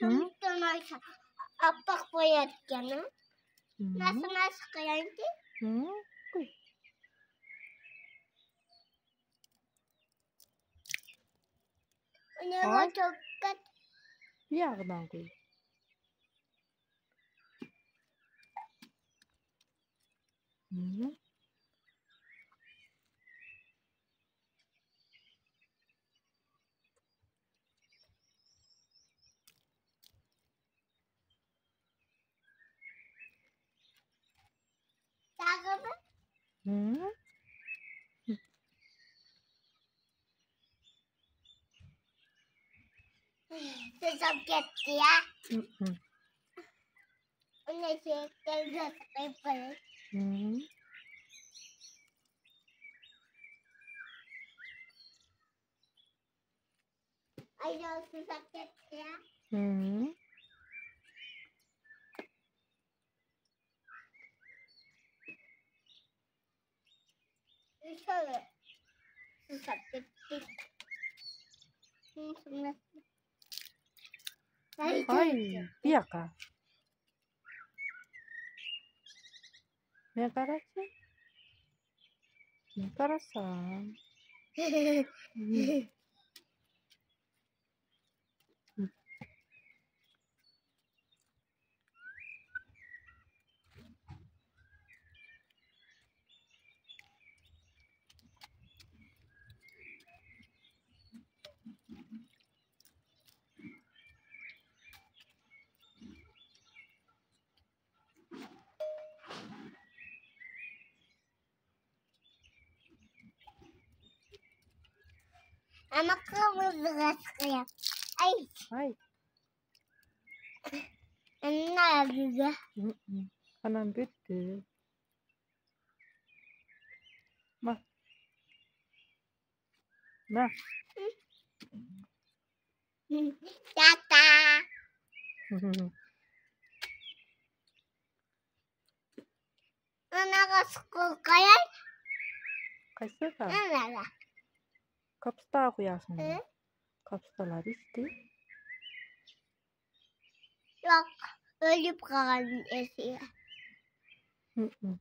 Çocuktan appak boyatkanı. Nasıl nasıl kıyandı? Hı? hmm খাবে হুম Tôi xong kẹt kìa Hôm nay chị kêu giật tay phấn Ai đâu tôi xong kẹt kìa Ini sakit Ay, rasa. rasa. 甘くムズが好きや。はい。はい。Anna güzel. Anam bitti. Bak. Bak. Tata. Ana ga school kayar. Kaçta? Ana ga. 값싸고 야성이 응? 값싸라 리스트 락 열립 가간 애시야 응응